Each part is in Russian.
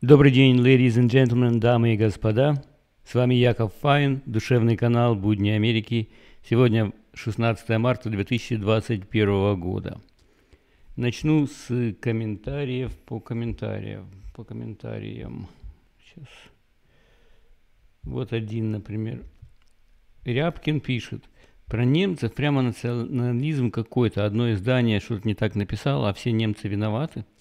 Добрый день, ladies and gentlemen, дамы и господа. С вами Яков Файн, душевный канал «Будни Америки». Сегодня 16 марта 2021 года. Начну с комментариев по комментариям. По комментариям. Сейчас. Вот один, например. Рябкин пишет. Про немцев прямо национализм какой-то. Одно издание что-то не так написало, а все немцы виноваты –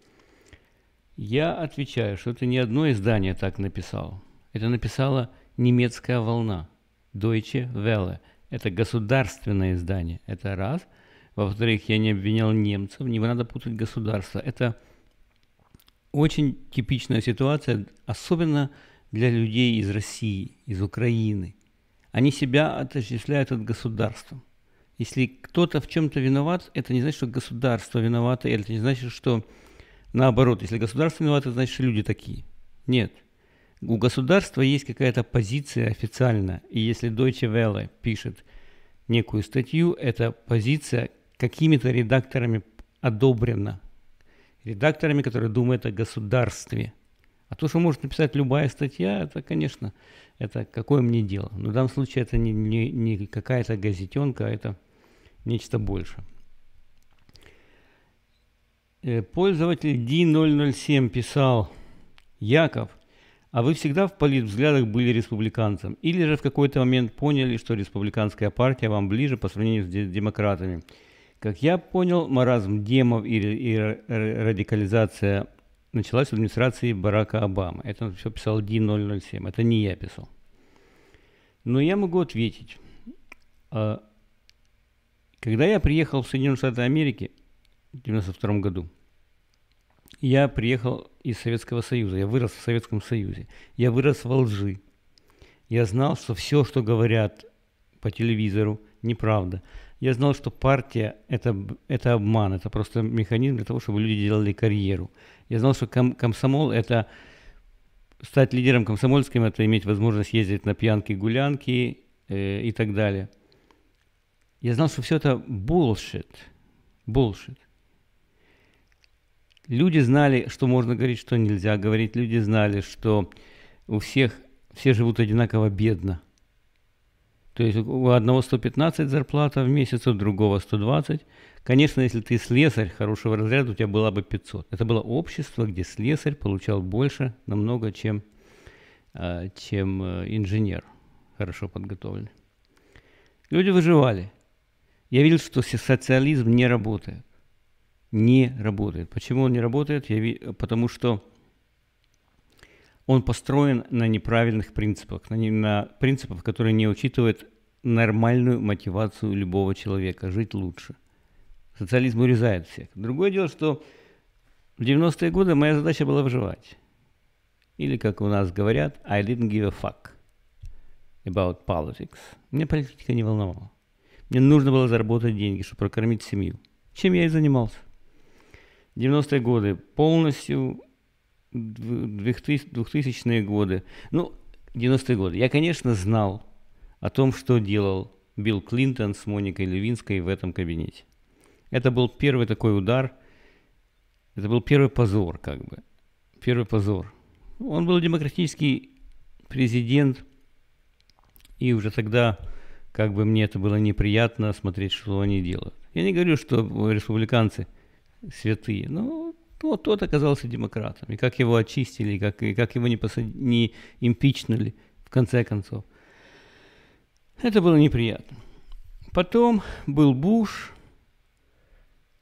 я отвечаю, что это не одно издание так написало. Это написала немецкая волна, Deutsche Welle. Это государственное издание. Это раз. Во-вторых, я не обвинял немцев, не надо путать государство. Это очень типичная ситуация, особенно для людей из России, из Украины. Они себя отождествляют от государства. Если кто-то в чем-то виноват, это не значит, что государство виновато, это не значит, что Наоборот, если государство виновато, значит, люди такие. Нет. У государства есть какая-то позиция официально. И если Deutsche Welle пишет некую статью, эта позиция какими-то редакторами одобрена. Редакторами, которые думают о государстве. А то, что может написать любая статья, это, конечно, это какое мне дело. Но в данном случае это не, не, не какая-то газетенка, а это нечто большее. Э, пользователь D007 писал, Яков, а вы всегда в политвзглядах были республиканцем? Или же в какой-то момент поняли, что республиканская партия вам ближе по сравнению с демократами? Как я понял, маразм демов и, и радикализация началась в администрации Барака Обамы. Это все писал D007, это не я писал. Но я могу ответить. А, когда я приехал в Соединенные Штаты Америки, 1992 году. Я приехал из Советского Союза, я вырос в Советском Союзе, я вырос во лжи. Я знал, что все, что говорят по телевизору, неправда. Я знал, что партия это, – это обман, это просто механизм для того, чтобы люди делали карьеру. Я знал, что ком, комсомол – это стать лидером комсомольским – это иметь возможность ездить на пьянки, гулянки э, и так далее. Я знал, что все это bullshit, bullshit. Люди знали, что можно говорить, что нельзя говорить. Люди знали, что у всех все живут одинаково бедно. То есть у одного 115 зарплата в месяц, у другого 120. Конечно, если ты слесарь хорошего разряда, у тебя была бы 500. Это было общество, где слесарь получал больше намного, чем, а, чем э, инженер хорошо подготовленный. Люди выживали. Я видел, что социализм не работает не работает. Почему он не работает? Я, потому что он построен на неправильных принципах, на, не, на принципах, которые не учитывают нормальную мотивацию любого человека – жить лучше. Социализм урезает всех. Другое дело, что в 90-е годы моя задача была выживать. Или, как у нас говорят, I didn't give a fuck about politics. Мне политика не волновала. Мне нужно было заработать деньги, чтобы прокормить семью. Чем я и занимался. 90-е годы полностью, 2000-е годы. Ну, 90-е годы. Я, конечно, знал о том, что делал Билл Клинтон с Моникой Левинской в этом кабинете. Это был первый такой удар, это был первый позор, как бы. Первый позор. Он был демократический президент, и уже тогда как бы мне это было неприятно смотреть, что они делают. Я не говорю, что республиканцы – святые. ну вот тот оказался демократом. И как его очистили, и как, и как его не, посад... не импичнули, в конце концов. Это было неприятно. Потом был Буш.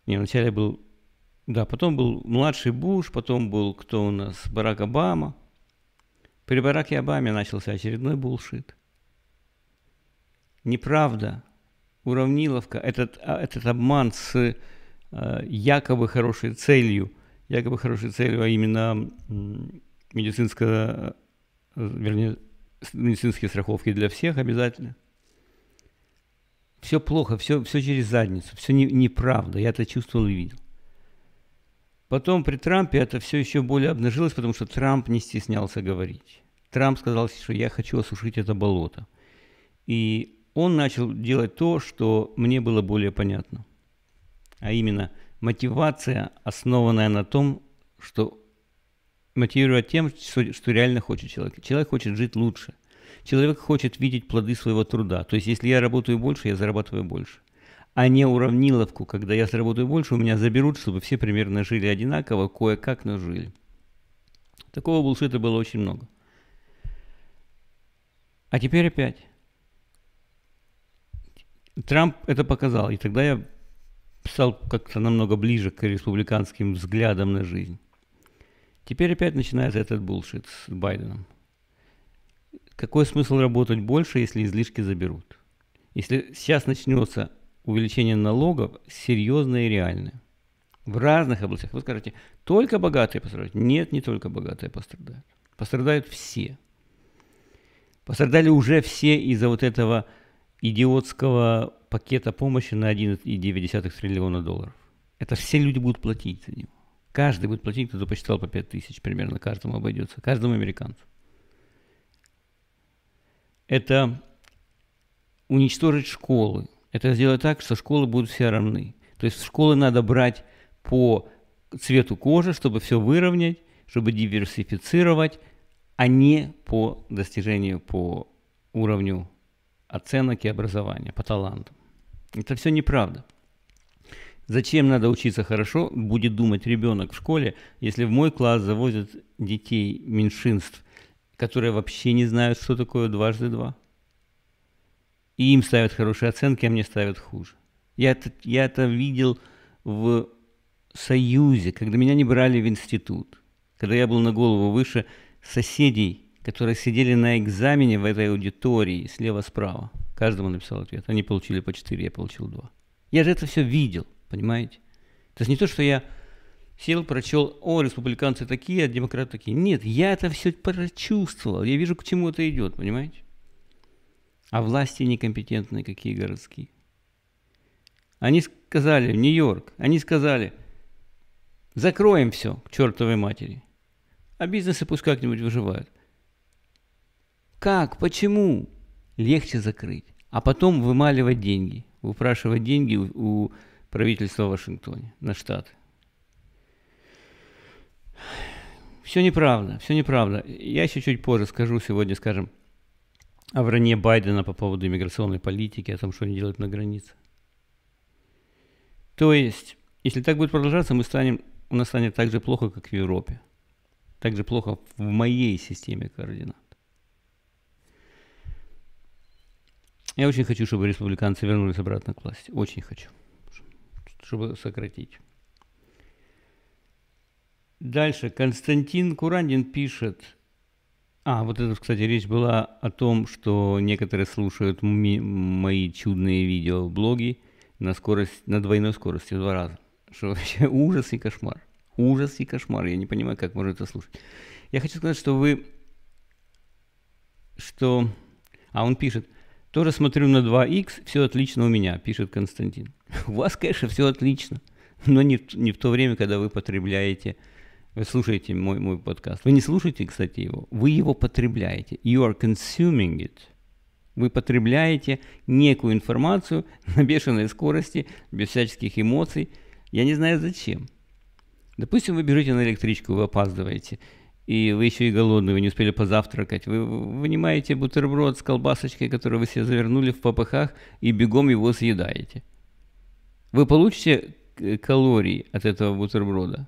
Не, вначале был... Да, потом был младший Буш, потом был кто у нас? Барак Обама. При Бараке Обаме начался очередной булшит. Неправда, уравниловка, этот, а, этот обман с Э, якобы хорошей целью, якобы хорошей целью, а именно медицинская, э, вернее, медицинские страховки для всех обязательно. Все плохо, все, все через задницу, все не, неправда, я это чувствовал и видел. Потом при Трампе это все еще более обнажилось, потому что Трамп не стеснялся говорить. Трамп сказал, что я хочу осушить это болото. И он начал делать то, что мне было более понятно – а именно мотивация, основанная на том, что мотивирует тем, что, что реально хочет человек. Человек хочет жить лучше. Человек хочет видеть плоды своего труда. То есть, если я работаю больше, я зарабатываю больше. А не уравниловку, когда я заработаю больше, у меня заберут, чтобы все примерно жили одинаково, кое-как, но жили. Такого булшита было очень много. А теперь опять. Трамп это показал, и тогда я писал как-то намного ближе к республиканским взглядам на жизнь. Теперь опять начинается этот булшит с Байденом. Какой смысл работать больше, если излишки заберут? Если сейчас начнется увеличение налогов, серьезное и реальное. В разных областях. Вы скажете, только богатые пострадают. Нет, не только богатые пострадают. Пострадают все. Пострадали уже все из-за вот этого идиотского пакета помощи на 1,9 триллиона долларов. Это все люди будут платить за него. Каждый будет платить, кто посчитал по 5 тысяч примерно, каждому обойдется, каждому американцу. Это уничтожить школы. Это сделать так, что школы будут все равны. То есть школы надо брать по цвету кожи, чтобы все выровнять, чтобы диверсифицировать, а не по достижению, по уровню оценок и образования, по талантам. Это все неправда. Зачем надо учиться хорошо, будет думать ребенок в школе, если в мой класс завозят детей меньшинств, которые вообще не знают, что такое дважды два. И им ставят хорошие оценки, а мне ставят хуже. Я это, я это видел в Союзе, когда меня не брали в институт, когда я был на голову выше соседей, которые сидели на экзамене в этой аудитории слева-справа. Каждому написал ответ. Они получили по 4, я получил 2. Я же это все видел, понимаете? То есть не то, что я сел, прочел, о, республиканцы такие, а демократы такие. Нет, я это все прочувствовал. Я вижу, к чему это идет, понимаете? А власти некомпетентные какие городские. Они сказали, Нью-Йорк, они сказали, закроем все к чертовой матери. А бизнесы пусть как-нибудь выживают. Как? Почему? легче закрыть, а потом вымаливать деньги, выпрашивать деньги у правительства Вашингтона, на штат. Все неправда, все неправда. Я еще чуть позже скажу сегодня, скажем, о Вране Байдена по поводу иммиграционной политики, о том, что они делают на границе. То есть, если так будет продолжаться, мы станем, у нас станет так же плохо, как в Европе. Так же плохо в моей системе координат. Я очень хочу, чтобы республиканцы вернулись обратно к власти. Очень хочу, чтобы сократить. Дальше. Константин Курандин пишет. А, вот это, кстати, речь была о том, что некоторые слушают ми- мои чудные видеоблоги на, скорость, на двойной скорости два раза. Что вообще ужас и кошмар. Ужас и кошмар. Я не понимаю, как можно это слушать. Я хочу сказать, что вы... Что... А он пишет. Тоже смотрю на 2х, все отлично у меня, пишет Константин. У вас, конечно, все отлично, но не, не в то время, когда вы потребляете, вы слушаете мой, мой подкаст. Вы не слушаете, кстати, его, вы его потребляете. You are consuming it. Вы потребляете некую информацию на бешеной скорости, без всяческих эмоций. Я не знаю зачем. Допустим, вы бежите на электричку, вы опаздываете – и вы еще и голодные, вы не успели позавтракать. Вы вынимаете бутерброд с колбасочкой, которую вы себе завернули в попыхах, и бегом его съедаете. Вы получите э, калории от этого бутерброда?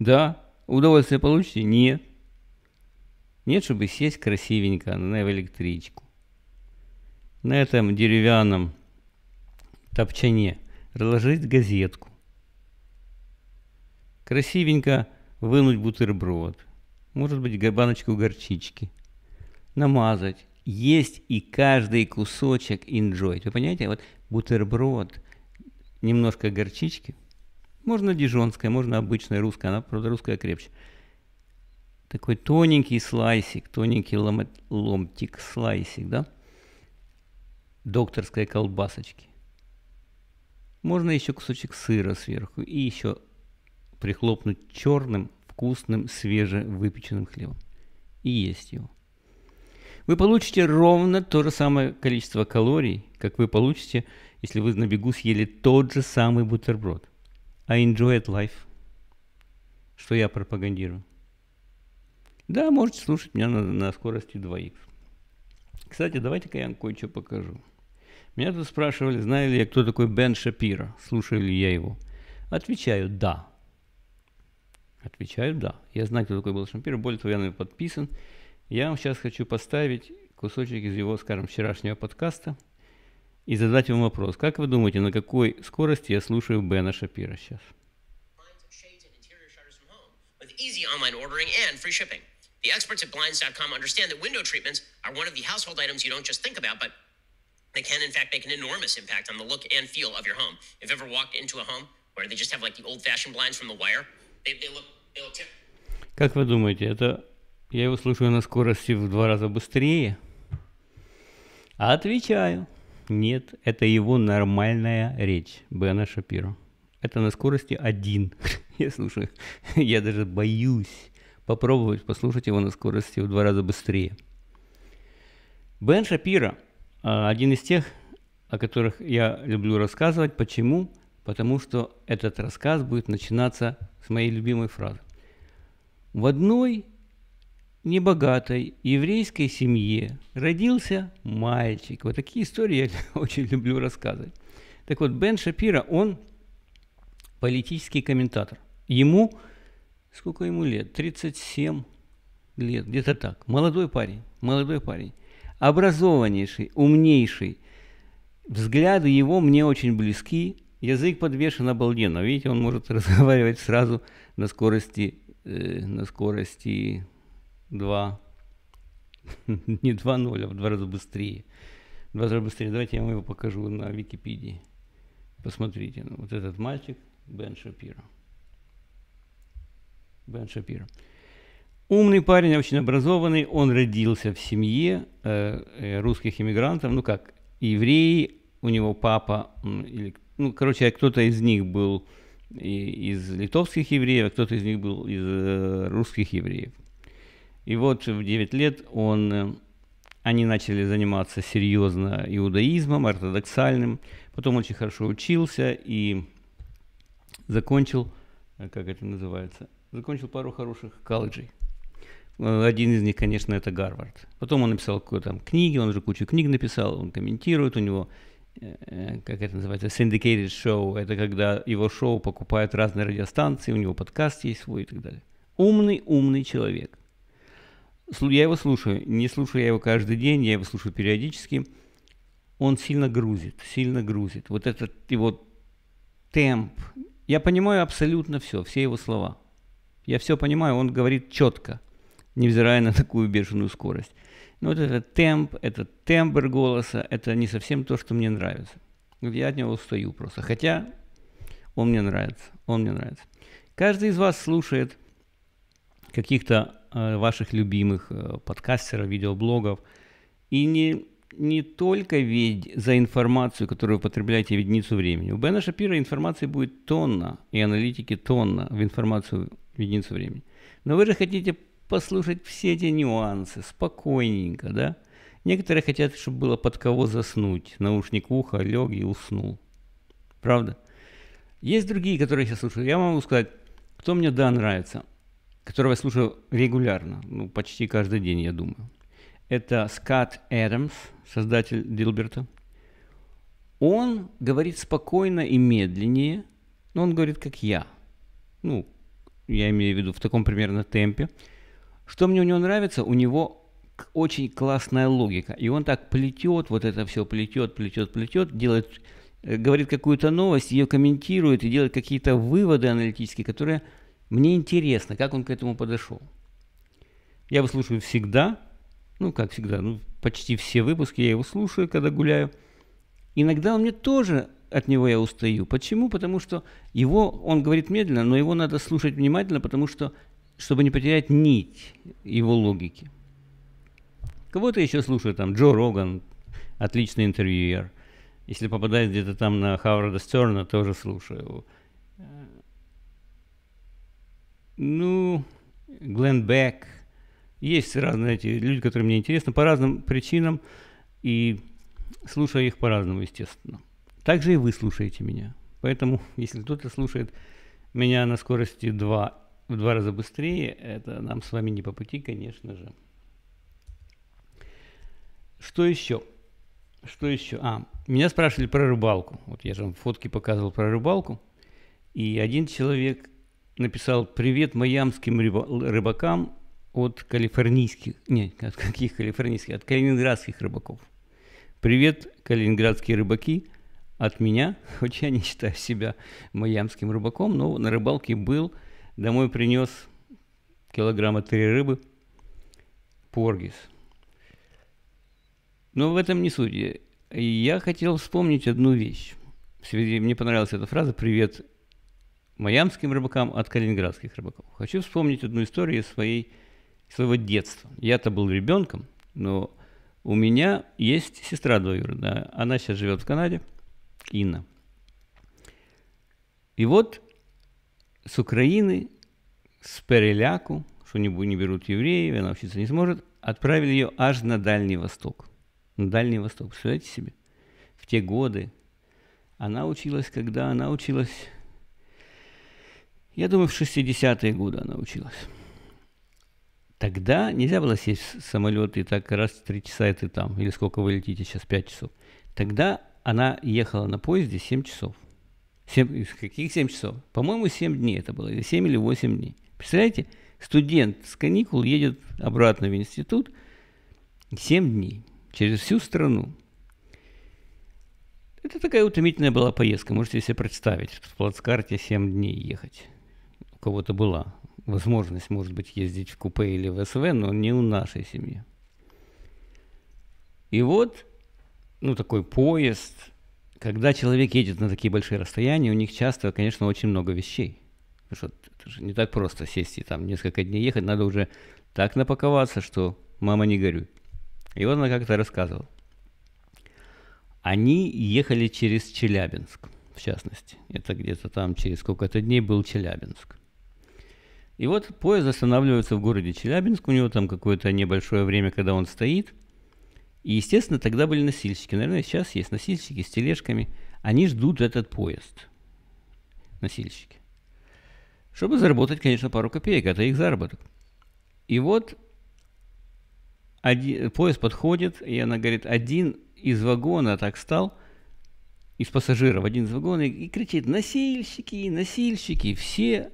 Да. Удовольствие получите? Нет. Нет, чтобы сесть красивенько на электричку. На этом деревянном топчане разложить газетку. Красивенько вынуть бутерброд может быть баночку горчички, намазать, есть и каждый кусочек enjoy. Вы понимаете, вот бутерброд, немножко горчички, можно дижонская, можно обычная русская, она, правда, русская крепче. Такой тоненький слайсик, тоненький лом, ломтик, слайсик, да? Докторской колбасочки. Можно еще кусочек сыра сверху и еще прихлопнуть черным вкусным свежевыпеченным хлебом. И есть его. Вы получите ровно то же самое количество калорий, как вы получите, если вы на бегу съели тот же самый бутерброд. I а enjoy it life. Что я пропагандирую. Да, можете слушать меня на, на скорости двоих. Кстати, давайте-ка я вам кое-что покажу. Меня тут спрашивали, знаю ли я, кто такой Бен Шапира, слушаю ли я его. Отвечаю, да. Отвечаю, да. Я знаю, кто такой был Шампир, более того, я на него подписан. Я вам сейчас хочу поставить кусочек из его, скажем, вчерашнего подкаста и задать вам вопрос. Как вы думаете, на какой скорости я слушаю Бена Шапира сейчас? easy online ordering and free shipping. The experts at blinds.com understand that window treatments are one of the household items you don't just think about, but they can, in fact, make an enormous impact on the look and feel of your home. If you've ever walked into a home where they just have like the old fashioned blinds from the wire, как вы думаете, это я его слушаю на скорости в два раза быстрее? Отвечаю. Нет, это его нормальная речь Бена Шапиро. Это на скорости один. Я слушаю. Я даже боюсь попробовать послушать его на скорости в два раза быстрее. Бен Шапиро а, – один из тех, о которых я люблю рассказывать. Почему? Потому что этот рассказ будет начинаться с моей любимой фразой. В одной небогатой еврейской семье родился мальчик. Вот такие истории я очень люблю рассказывать. Так вот, Бен Шапира, он политический комментатор. Ему, сколько ему лет? 37 лет, где-то так. Молодой парень, молодой парень. Образованнейший, умнейший. Взгляды его мне очень близки, Язык подвешен обалденно. Видите, он может разговаривать сразу на скорости, э, на скорости 2, не 2.0, а в два раза быстрее. В два раза быстрее. Давайте я вам его покажу на Википедии. Посмотрите, ну, вот этот мальчик Бен Шапиро. Бен Шапиро. Умный парень, очень образованный, он родился в семье э, э русских иммигрантов, ну как, евреи, у него папа, или ну, короче, а кто-то из них был из литовских евреев, а кто-то из них был из э, русских евреев. И вот в 9 лет он, э, они начали заниматься серьезно иудаизмом, ортодоксальным. Потом очень хорошо учился и закончил, э, как это называется, закончил пару хороших колледжей. Один из них, конечно, это Гарвард. Потом он написал какой-то там книги, он уже кучу книг написал, он комментирует, у него Э, э, как это называется, syndicated show, это когда его шоу покупают разные радиостанции, у него подкаст есть свой и так далее. Умный, умный человек. Я его слушаю, не слушаю я его каждый день, я его слушаю периодически. Он сильно грузит, сильно грузит. Вот этот его темп. Я понимаю абсолютно все, все его слова. Я все понимаю, он говорит четко, невзирая на такую бешеную скорость. Но ну, вот этот темп, этот тембр голоса, это не совсем то, что мне нравится. Я от него устаю просто. Хотя он мне нравится, он мне нравится. Каждый из вас слушает каких-то э, ваших любимых э, подкастеров, видеоблогов. И не, не только ведь за информацию, которую вы потребляете в единицу времени. У Бена Шапира информации будет тонна, и аналитики тонна в информацию в единицу времени. Но вы же хотите послушать все эти нюансы спокойненько, да. Некоторые хотят, чтобы было под кого заснуть. Наушник в ухо лег и уснул. Правда? Есть другие, которые я слушаю. Я могу сказать, кто мне, да, нравится, которого я слушаю регулярно, ну, почти каждый день, я думаю. Это Скотт Эдамс, создатель Дилберта. Он говорит спокойно и медленнее, но он говорит, как я. Ну, я имею в виду в таком примерно темпе. Что мне у него нравится, у него очень классная логика. И он так плетет, вот это все плетет, плетет, плетет, делает, э, говорит какую-то новость, ее комментирует и делает какие-то выводы аналитические, которые мне интересно, как он к этому подошел. Я его слушаю всегда, ну как всегда, ну почти все выпуски я его слушаю, когда гуляю. Иногда он мне тоже от него я устаю. Почему? Потому что его, он говорит медленно, но его надо слушать внимательно, потому что чтобы не потерять нить его логики. Кого-то еще слушаю, там Джо Роган, отличный интервьюер. Если попадает где-то там на Хаварда Стерна, тоже слушаю Ну, Глен Бек. Есть разные эти люди, которые мне интересны по разным причинам. И слушаю их по-разному, естественно. Также и вы слушаете меня. Поэтому, если кто-то слушает меня на скорости 2 в два раза быстрее, это нам с вами не по пути, конечно же. Что еще? Что еще? А, меня спрашивали про рыбалку. Вот я же вам фотки показывал про рыбалку. И один человек написал «Привет майамским рыбакам от калифорнийских, нет, от каких калифорнийских, от калининградских рыбаков. Привет, калининградские рыбаки, от меня, хоть я не считаю себя майамским рыбаком, но на рыбалке был – Домой принес килограмма три рыбы, поргис. Но в этом не суть. Я хотел вспомнить одну вещь. В связи, мне понравилась эта фраза «Привет майамским рыбакам от калининградских рыбаков». Хочу вспомнить одну историю из своей, своего детства. Я-то был ребенком, но у меня есть сестра двоюродная. Она сейчас живет в Канаде, Инна. И вот с Украины, с переляку, что не, не берут евреев, она учиться не сможет, отправили ее аж на Дальний Восток. На Дальний Восток, представляете себе? В те годы. Она училась, когда она училась, я думаю, в 60-е годы она училась. Тогда нельзя было сесть в самолет и так раз в три часа и ты там, или сколько вы летите сейчас, пять часов. Тогда она ехала на поезде 7 часов. 7, каких 7 часов? По-моему, 7 дней это было, или 7 или 8 дней. Представляете, студент с каникул едет обратно в институт 7 дней через всю страну. Это такая утомительная была поездка, можете себе представить, в плацкарте 7 дней ехать. У кого-то была возможность, может быть, ездить в купе или в СВ, но не у нашей семьи. И вот, ну, такой поезд – когда человек едет на такие большие расстояния, у них часто, конечно, очень много вещей. Потому что это же не так просто сесть и там несколько дней ехать, надо уже так напаковаться, что мама не горюй. И вот она как-то рассказывала. Они ехали через Челябинск, в частности. Это где-то там через сколько-то дней был Челябинск. И вот поезд останавливается в городе Челябинск, у него там какое-то небольшое время, когда он стоит – и, естественно, тогда были носильщики. Наверное, сейчас есть носильщики с тележками. Они ждут этот поезд. Носильщики. Чтобы заработать, конечно, пару копеек. Это их заработок. И вот один, поезд подходит, и она говорит, один из вагона так стал, из пассажиров, один из вагона, и, и кричит, носильщики, носильщики, все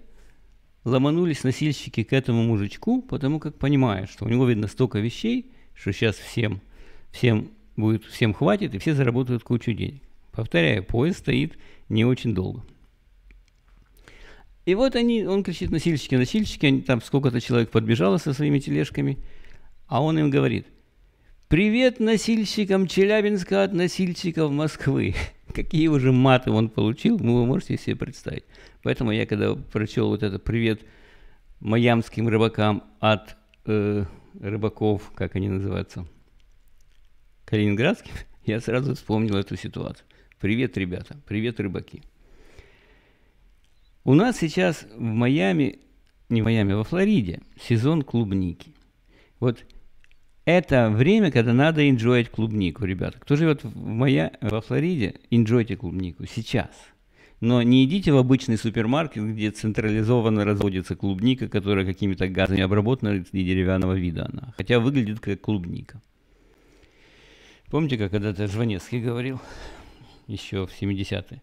ломанулись носильщики к этому мужичку, потому как понимают, что у него, видно, столько вещей, что сейчас всем – всем, будет, всем хватит, и все заработают кучу денег. Повторяю, поезд стоит не очень долго. И вот они, он кричит, носильщики, носильщики, они, там сколько-то человек подбежало со своими тележками, а он им говорит, привет носильщикам Челябинска от носильщиков Москвы. Какие уже маты он получил, ну, вы можете себе представить. Поэтому я, когда прочел вот это привет маямским рыбакам от э, рыбаков, как они называются – калининградским, я сразу вспомнил эту ситуацию. Привет, ребята, привет, рыбаки. У нас сейчас в Майами, не в Майами, а во Флориде сезон клубники. Вот это время, когда надо инжоить клубнику, ребята. Кто живет в Майя... во Флориде, инжойте клубнику сейчас. Но не идите в обычный супермаркет, где централизованно разводится клубника, которая какими-то газами обработана и деревянного вида она. Хотя выглядит как клубника. Помните, как когда-то Жванецкий говорил, еще в 70-е,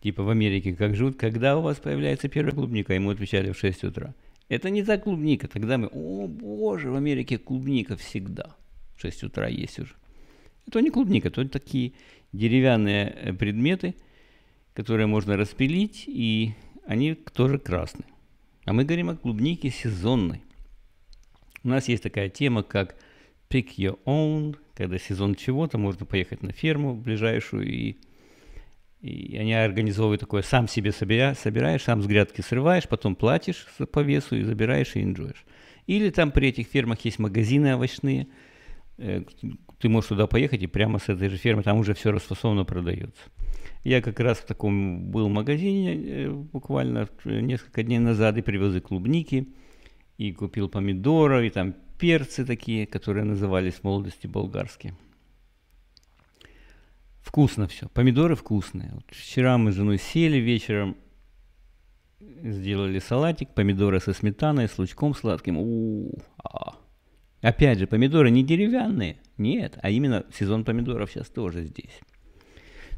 типа в Америке, как живут, когда у вас появляется первая клубника, ему отвечали в 6 утра. Это не та клубника, тогда мы, о боже, в Америке клубника всегда, в 6 утра есть уже. Это не клубника, это такие деревянные э, предметы, которые можно распилить, и они тоже красные. А мы говорим о клубнике сезонной. У нас есть такая тема, как pick your own, когда сезон чего-то, можно поехать на ферму ближайшую, и, и они организовывают такое, сам себе собира, собираешь, сам с грядки срываешь, потом платишь по весу и забираешь и инжуешь. Или там при этих фермах есть магазины овощные, э, ты можешь туда поехать и прямо с этой же фермы, там уже все расфасовано продается. Я как раз в таком был магазине э, буквально э, несколько дней назад и привез и клубники, и купил помидоры, и там перцы такие, которые назывались в молодости болгарские. Вкусно все. Помидоры вкусные. Вот вчера мы с женой сели вечером, сделали салатик, помидоры со сметаной, с лучком сладким. У-у-у. А. Опять же, помидоры не деревянные, нет, а именно сезон помидоров сейчас тоже здесь.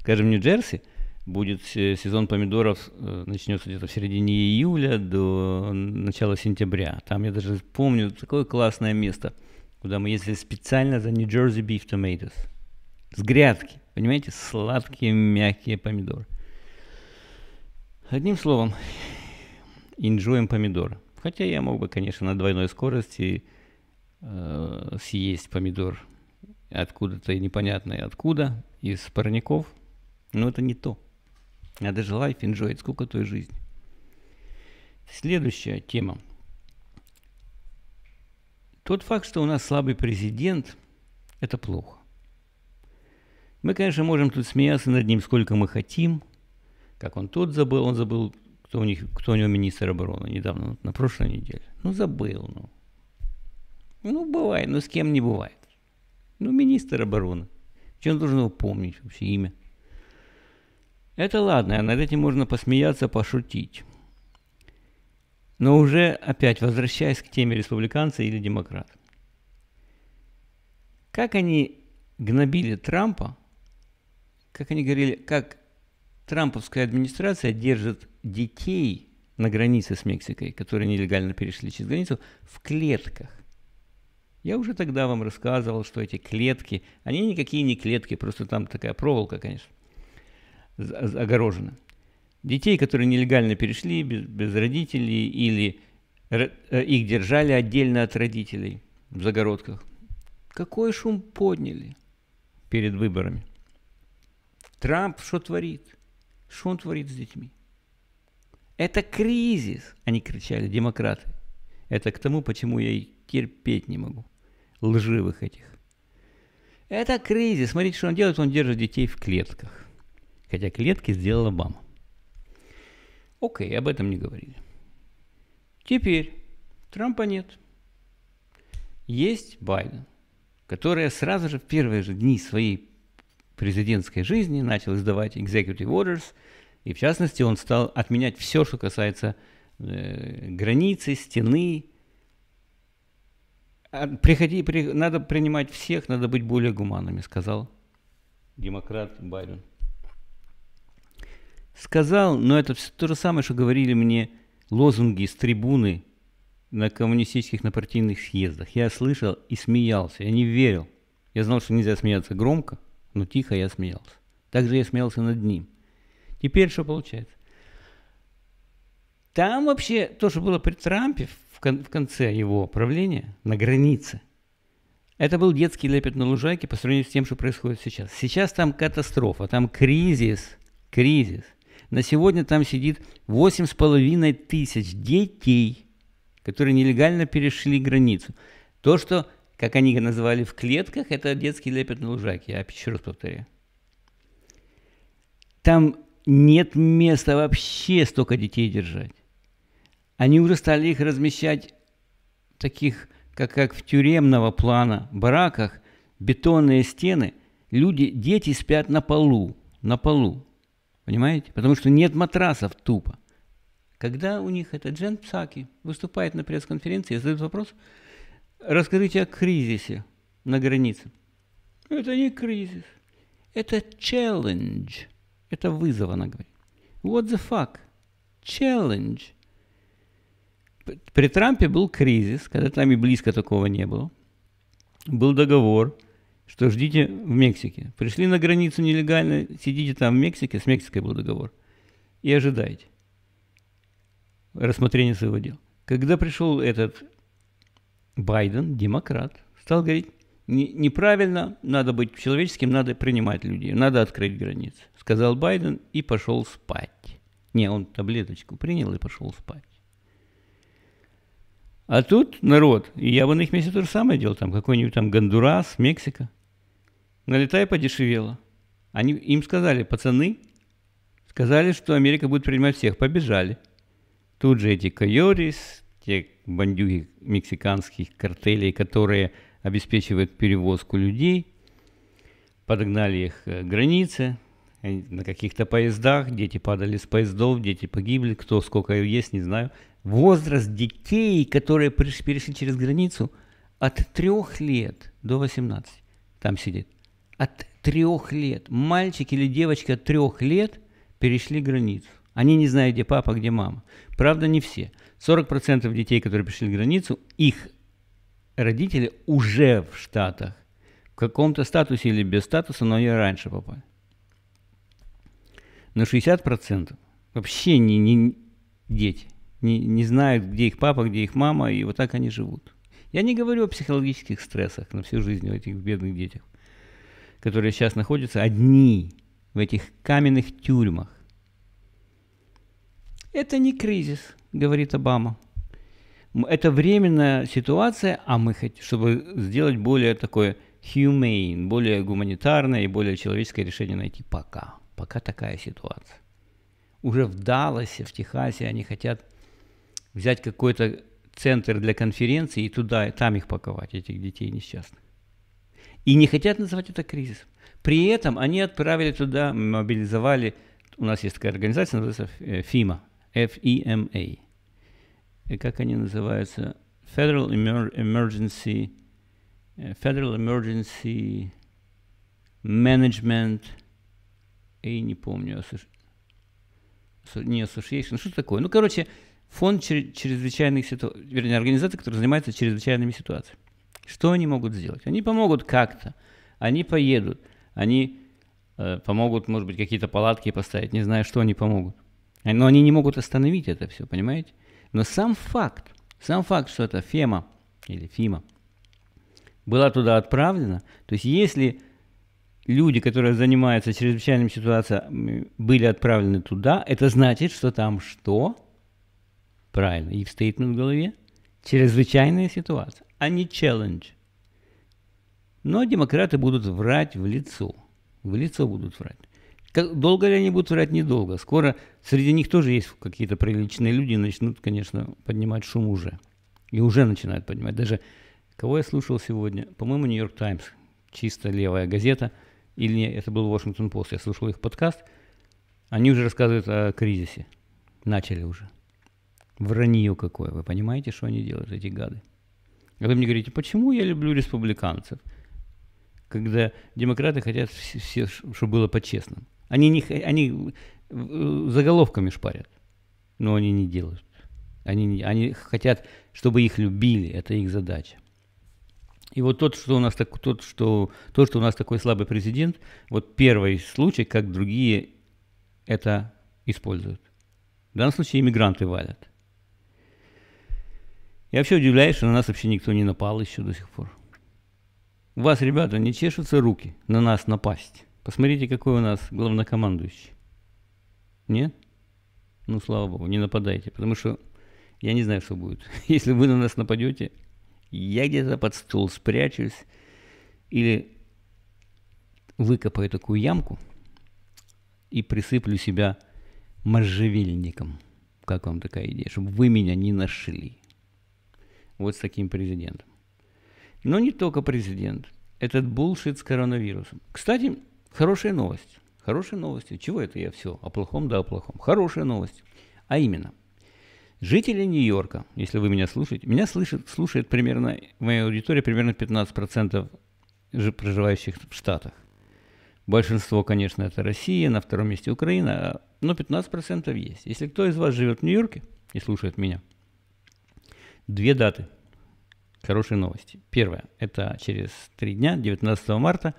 Скажем, в Нью-Джерси – будет сезон помидоров, э, начнется где-то в середине июля до начала сентября. Там я даже помню такое классное место, куда мы ездили специально за New Jersey Beef Tomatoes. С грядки, понимаете, сладкие, мягкие помидоры. Одним словом, инжуем помидоры. Хотя я мог бы, конечно, на двойной скорости э, съесть помидор откуда-то непонятно откуда, из парников, но это не то. Надо же life enjoy, сколько той жизни. Следующая тема. Тот факт, что у нас слабый президент, это плохо. Мы, конечно, можем тут смеяться над ним сколько мы хотим, как он тот забыл, он забыл, кто у, них, кто у него министр обороны недавно, на прошлой неделе. Ну, забыл, ну. Ну, бывает, но с кем не бывает. Ну, министр обороны. Чем он должен его помнить вообще имя? Это ладно, над этим можно посмеяться, пошутить. Но уже опять возвращаясь к теме республиканца или демократ. Как они гнобили Трампа, как они говорили, как трамповская администрация держит детей на границе с Мексикой, которые нелегально перешли через границу, в клетках. Я уже тогда вам рассказывал, что эти клетки, они никакие не клетки, просто там такая проволока, конечно огорожено. Детей, которые нелегально перешли без, без родителей или э, их держали отдельно от родителей в загородках. Какой шум подняли перед выборами? Трамп что творит? Что он творит с детьми? Это кризис, они кричали, демократы. Это к тому, почему я и терпеть не могу. Лживых этих. Это кризис. Смотрите, что он делает, он держит детей в клетках хотя клетки сделал Обама. Окей, об этом не говорили. Теперь Трампа нет. Есть Байден, который сразу же в первые же дни своей президентской жизни начал издавать executive orders, и в частности он стал отменять все, что касается э, границы, стены. А, приходи, при, надо принимать всех, надо быть более гуманными, сказал демократ Байден сказал, но это все то же самое, что говорили мне лозунги с трибуны на коммунистических, на партийных съездах. Я слышал и смеялся, я не верил. Я знал, что нельзя смеяться громко, но тихо я смеялся. Также я смеялся над ним. Теперь что получается? Там вообще то, что было при Трампе в, кон- в конце его правления, на границе, это был детский лепет на лужайке по сравнению с тем, что происходит сейчас. Сейчас там катастрофа, там кризис, кризис – на сегодня там сидит 8,5 тысяч детей, которые нелегально перешли границу. То, что, как они называли в клетках, это детские лепетные лужаки, я еще раз повторяю. Там нет места вообще столько детей держать. Они уже стали их размещать таких, как, как в тюремного плана, бараках, бетонные стены. Люди, дети спят на полу, на полу. Понимаете? Потому что нет матрасов тупо. Когда у них это Джен Псаки выступает на пресс-конференции и задает вопрос, расскажите о кризисе на границе. Это не кризис. Это челлендж. Это вызов, она говорит. What the fuck? Челлендж. При Трампе был кризис, когда там и близко такого не было. Был договор, что ждите в Мексике. Пришли на границу нелегально, сидите там в Мексике, с Мексикой был договор, и ожидайте рассмотрения своего дела. Когда пришел этот Байден, демократ, стал говорить, неправильно, надо быть человеческим, надо принимать людей, надо открыть границы. Сказал Байден и пошел спать. Не, он таблеточку принял и пошел спать. А тут народ, и я бы на их месте то же самое делал, там какой-нибудь там Гондурас, Мексика – Налетай подешевело. Они им сказали, пацаны, сказали, что Америка будет принимать всех, побежали. Тут же эти койорис, те бандюги мексиканских картелей, которые обеспечивают перевозку людей, подогнали их к э, границе, на каких-то поездах, дети падали с поездов, дети погибли, кто сколько есть, не знаю. Возраст детей, которые перешли через границу, от трех лет до 18 там сидит от трех лет, мальчик или девочка от трех лет перешли границу. Они не знают, где папа, а где мама. Правда, не все. 40% детей, которые перешли границу, их родители уже в Штатах. В каком-то статусе или без статуса, но они раньше попали. Но 60% вообще не, не дети. Не, не знают, где их папа, где их мама, и вот так они живут. Я не говорю о психологических стрессах на всю жизнь у этих бедных детях которые сейчас находятся одни в этих каменных тюрьмах. Это не кризис, говорит Обама. Это временная ситуация, а мы хотим, чтобы сделать более такое humane, более гуманитарное и более человеческое решение найти пока. Пока такая ситуация. Уже в Далласе, в Техасе они хотят взять какой-то центр для конференции и туда, и там их паковать, этих детей несчастных. И не хотят называть это кризисом. При этом они отправили туда, мобилизовали, у нас есть такая организация, называется FEMA, F-E-M-A. И как они называются? Federal Emergency, э, Federal Emergency Management, и не помню, не Association, что такое? Ну, короче, фонд чрезвычайных ситуаций, вернее, организация, которая занимается чрезвычайными ситуациями. Что они могут сделать? Они помогут как-то. Они поедут. Они э, помогут, может быть, какие-то палатки поставить. Не знаю, что они помогут. Но они не могут остановить это все, понимаете? Но сам факт, сам факт, что это Фема или Фима была туда отправлена, то есть если люди, которые занимаются чрезвычайными ситуациями, были отправлены туда, это значит, что там что? Правильно, их стоит на голове – чрезвычайная ситуация а не challenge. Но демократы будут врать в лицо. В лицо будут врать. Как, долго ли они будут врать? Недолго. Скоро среди них тоже есть какие-то приличные люди, начнут, конечно, поднимать шум уже. И уже начинают поднимать. Даже кого я слушал сегодня? По-моему, Нью-Йорк Таймс, чисто левая газета. Или нет, это был Вашингтон Пост. Я слушал их подкаст. Они уже рассказывают о кризисе. Начали уже. Вранье какое. Вы понимаете, что они делают, эти гады? Когда мне говорите, почему я люблю республиканцев, когда демократы хотят все, чтобы было по-честному. Они, не, они заголовками шпарят, но они не делают. Они, они хотят, чтобы их любили, это их задача. И вот тот, что у нас так, тот, что, то, что у нас такой слабый президент, вот первый случай, как другие это используют. В данном случае иммигранты валят. Я вообще удивляюсь, что на нас вообще никто не напал еще до сих пор. У вас, ребята, не чешутся руки на нас напасть. Посмотрите, какой у нас главнокомандующий. Нет? Ну, слава богу, не нападайте, потому что я не знаю, что будет. Если вы на нас нападете, я где-то под стол спрячусь или выкопаю такую ямку и присыплю себя можжевельником. Как вам такая идея? Чтобы вы меня не нашли вот с таким президентом. Но не только президент. Этот булшит с коронавирусом. Кстати, хорошая новость. Хорошая новость. Чего это я все? О плохом, да о плохом. Хорошая новость. А именно, жители Нью-Йорка, если вы меня слушаете, меня слышит, слушает примерно, моя аудитория примерно 15% проживающих в Штатах. Большинство, конечно, это Россия, на втором месте Украина, а, но 15% есть. Если кто из вас живет в Нью-Йорке и слушает меня – две даты. Хорошие новости. Первое. Это через три дня, 19 марта,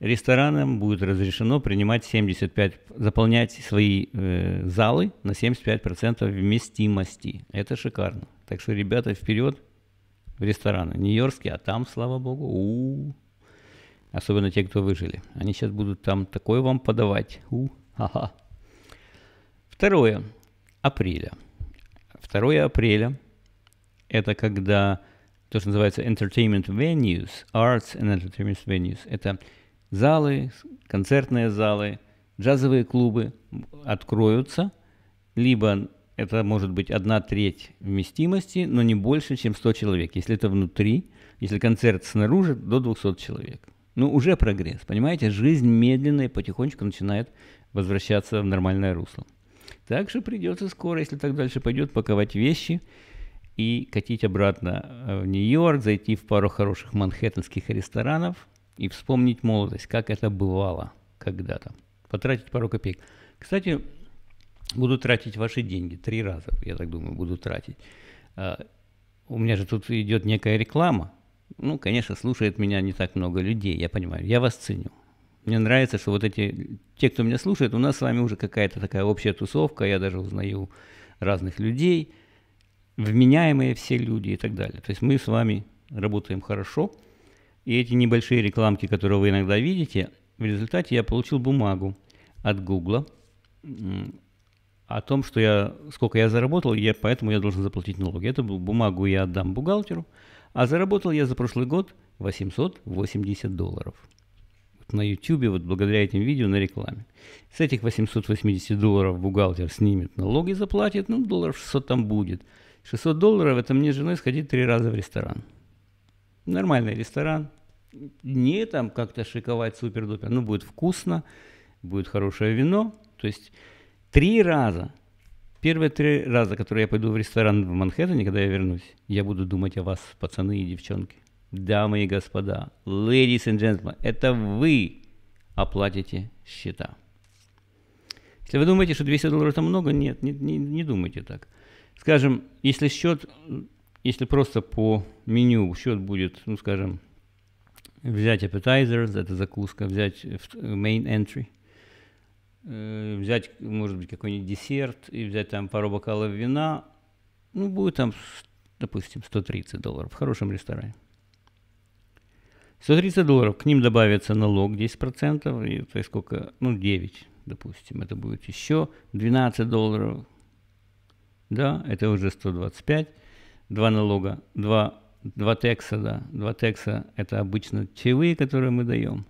ресторанам будет разрешено принимать 75, заполнять свои э, залы на 75% вместимости. Это шикарно. Так что, ребята, вперед в рестораны. Нью-Йоркские, а там, слава богу, у -у -у. особенно те, кто выжили. Они сейчас будут там такое вам подавать. У, ага. Второе апреля. 2 апреля это когда то, что называется entertainment venues, arts and entertainment venues. Это залы, концертные залы, джазовые клубы откроются, либо это может быть одна треть вместимости, но не больше, чем 100 человек. Если это внутри, если концерт снаружи, до 200 человек. Ну, уже прогресс, понимаете? Жизнь медленно и потихонечку начинает возвращаться в нормальное русло. Также придется скоро, если так дальше пойдет, паковать вещи – и катить обратно э, в Нью-Йорк, зайти в пару хороших манхэттенских ресторанов и вспомнить молодость, как это бывало когда-то. Потратить пару копеек. Кстати, буду тратить ваши деньги три раза, я так думаю, буду тратить. А, у меня же тут идет некая реклама. Ну, конечно, слушает меня не так много людей, я понимаю. Я вас ценю. Мне нравится, что вот эти, те, кто меня слушает, у нас с вами уже какая-то такая общая тусовка, я даже узнаю разных людей – вменяемые все люди и так далее. То есть мы с вами работаем хорошо, и эти небольшие рекламки, которые вы иногда видите, в результате я получил бумагу от Гугла о том, что я, сколько я заработал, я, поэтому я должен заплатить налоги. Эту бумагу я отдам бухгалтеру, а заработал я за прошлый год 880 долларов на YouTube, вот благодаря этим видео на рекламе. С этих 880 долларов бухгалтер снимет налоги, заплатит, ну, долларов 600 там будет – 600 долларов – это мне с женой сходить три раза в ресторан. Нормальный ресторан. Не там как-то шиковать супер-дупер. Ну, будет вкусно, будет хорошее вино. То есть три раза, первые три раза, которые я пойду в ресторан в Манхэттене, когда я вернусь, я буду думать о вас, пацаны и девчонки. Дамы и господа, ladies and gentlemen, это вы оплатите счета. Если вы думаете, что 200 долларов это много, нет, не, не, не думайте так. Скажем, если счет, если просто по меню счет будет, ну, скажем, взять appetizer, это закуска, взять э, main entry, э, взять, может быть, какой-нибудь десерт и взять там пару бокалов вина, ну, будет там, допустим, 130 долларов в хорошем ресторане. 130 долларов, к ним добавится налог 10%, и, то есть сколько, ну, 9, допустим, это будет еще 12 долларов – да, это уже 125, два налога, два, два текса, да, два текса – это обычно чаевые, которые мы даем,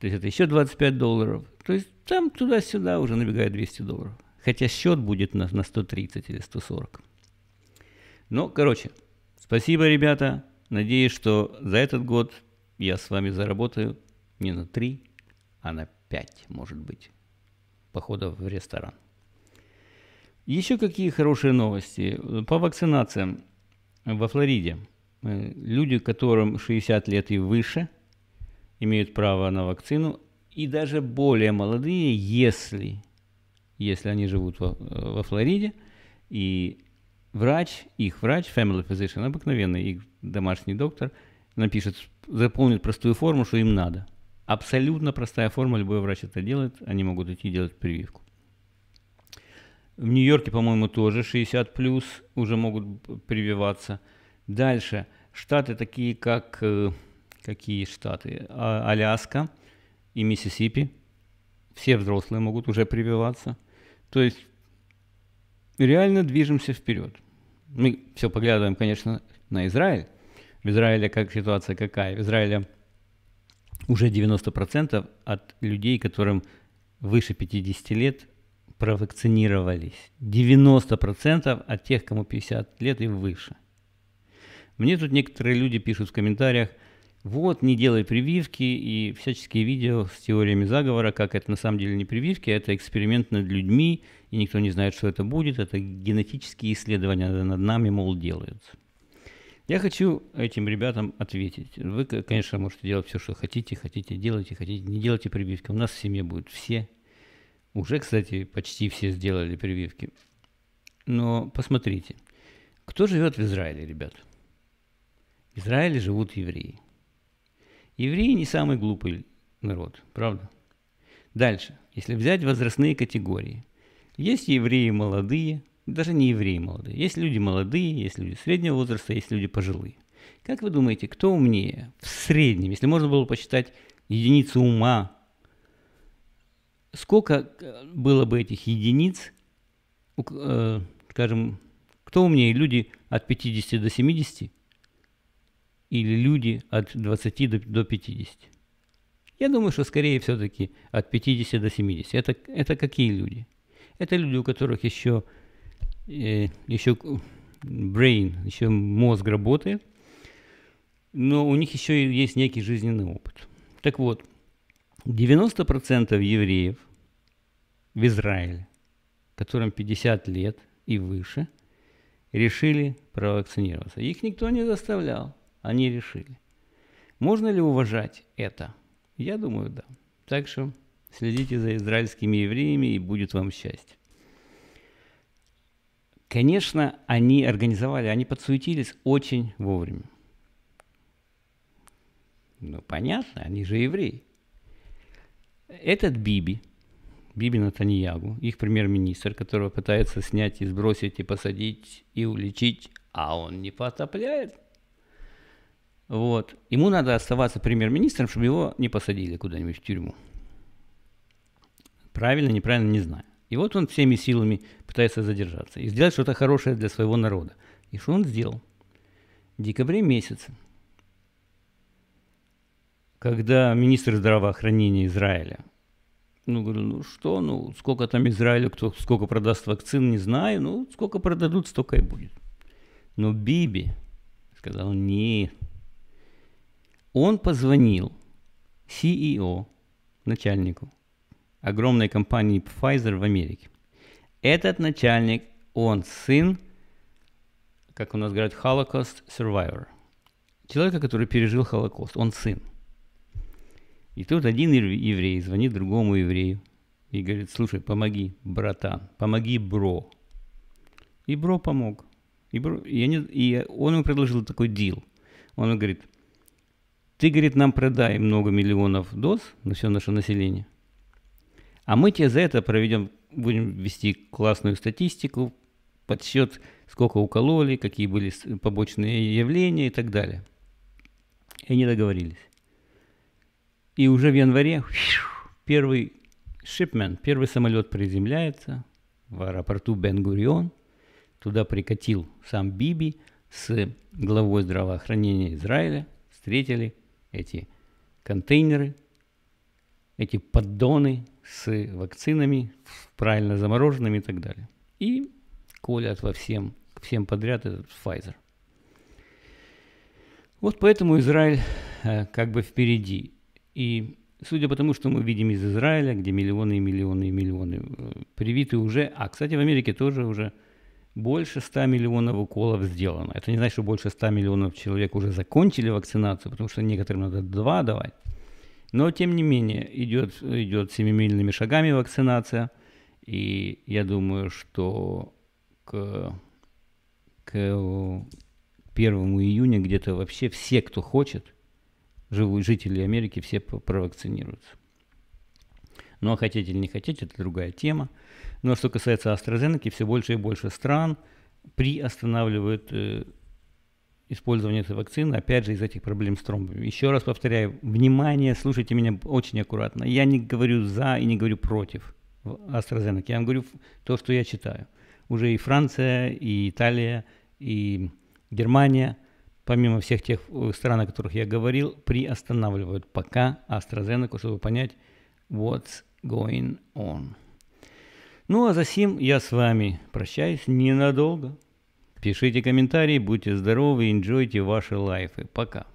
то есть это еще 25 долларов, то есть там туда-сюда уже набегает 200 долларов, хотя счет будет на, на 130 или 140. Ну, короче, спасибо, ребята, надеюсь, что за этот год я с вами заработаю не на 3, а на 5, может быть, походов в ресторан. Еще какие хорошие новости по вакцинациям во Флориде. Э, люди, которым 60 лет и выше, имеют право на вакцину, и даже более молодые, если, если они живут во, во Флориде, и врач, их врач, family physician, обыкновенный их домашний доктор, напишет, заполнит простую форму, что им надо. Абсолютно простая форма, любой врач это делает, они могут идти делать прививку. В Нью-Йорке, по-моему, тоже 60 плюс уже могут прививаться. Дальше. Штаты такие, как... Э, какие штаты? А- Аляска и Миссисипи. Все взрослые могут уже прививаться. То есть реально движемся вперед. Мы все поглядываем, конечно, на Израиль. В Израиле как ситуация какая? В Израиле уже 90% от людей, которым выше 50 лет, провакцинировались. 90% от тех, кому 50 лет и выше. Мне тут некоторые люди пишут в комментариях, вот, не делай прививки и всяческие видео с теориями заговора, как это на самом деле не прививки, а это эксперимент над людьми, и никто не знает, что это будет, это генетические исследования над нами, мол, делаются. Я хочу этим ребятам ответить. Вы, конечно, можете делать все, что хотите, хотите делайте, хотите не делайте прививки. У нас в семье будут все уже, кстати, почти все сделали прививки. Но посмотрите, кто живет в Израиле, ребят? В Израиле живут евреи. Евреи не самый глупый народ, правда? Дальше, если взять возрастные категории, есть евреи молодые, даже не евреи молодые, есть люди молодые, есть люди среднего возраста, есть люди пожилые. Как вы думаете, кто умнее в среднем, если можно было посчитать единицу ума сколько э, было бы этих единиц, э, скажем, кто умнее, люди от 50 до 70 или люди от 20 до, до 50? Я думаю, что скорее все-таки от 50 до 70. Это, это какие люди? Это люди, у которых еще, э, еще brain, еще мозг работает, но у них еще есть некий жизненный опыт. Так вот, 90% евреев в Израиле, которым 50 лет и выше, решили провакцинироваться. Их никто не заставлял, они решили. Можно ли уважать это? Я думаю, да. Так что следите за израильскими евреями, и будет вам счастье. Конечно, они организовали, они подсуетились очень вовремя. Ну, понятно, они же евреи. Этот Биби, Биби Натаньягу, их премьер-министр, которого пытается снять и сбросить, и посадить, и уличить, а он не потопляет. Вот. Ему надо оставаться премьер-министром, чтобы его не посадили куда-нибудь в тюрьму. Правильно, неправильно, не знаю. И вот он всеми силами пытается задержаться и сделать что-то хорошее для своего народа. И что он сделал? В декабре месяце когда министр здравоохранения Израиля, ну, говорю, ну что, ну, сколько там Израилю, кто, сколько продаст вакцин, не знаю, ну, сколько продадут, столько и будет. Но Биби сказал, не. Он позвонил CEO, начальнику огромной компании Pfizer в Америке. Этот начальник, он сын, как у нас говорят, Holocaust Survivor. Человека, который пережил Холокост, он сын. И тут один еврей звонит другому еврею и говорит, слушай, помоги, братан, помоги, бро. И бро помог. И, бро, и, они, и он ему предложил такой дил. Он ему говорит, ты, говорит, нам продай много миллионов доз на все наше население, а мы тебе за это проведем, будем вести классную статистику, подсчет, сколько укололи, какие были побочные явления и так далее. И они договорились. И уже в январе первый шипмен, первый самолет приземляется в аэропорту бен Туда прикатил сам Биби с главой здравоохранения Израиля. Встретили эти контейнеры, эти поддоны с вакцинами, правильно замороженными и так далее. И колят во всем, всем подряд этот Pfizer. Вот поэтому Израиль э, как бы впереди. И судя по тому, что мы видим из Израиля, где миллионы и миллионы и миллионы э, привиты уже, а, кстати, в Америке тоже уже больше 100 миллионов уколов сделано. Это не значит, что больше 100 миллионов человек уже закончили вакцинацию, потому что некоторым надо два давать. Но, тем не менее, идет, идет семимильными шагами вакцинация, и я думаю, что к, к 1 июня где-то вообще все, кто хочет – живые жители Америки все провакцинируются. Но ну, а хотеть или не хотеть – это другая тема. Но что касается AstraZeneca, все больше и больше стран приостанавливают э, использование этой вакцины, опять же, из этих проблем с тромбами. Еще раз повторяю, внимание, слушайте меня очень аккуратно. Я не говорю за и не говорю против AstraZeneca, я вам говорю то, что я читаю. Уже и Франция, и Италия, и Германия – помимо всех тех э, стран, о которых я говорил, приостанавливают пока AstraZeneca, чтобы понять, what's going on. Ну а за сим я с вами прощаюсь ненадолго. Пишите комментарии, будьте здоровы, enjoyте ваши лайфы. Пока.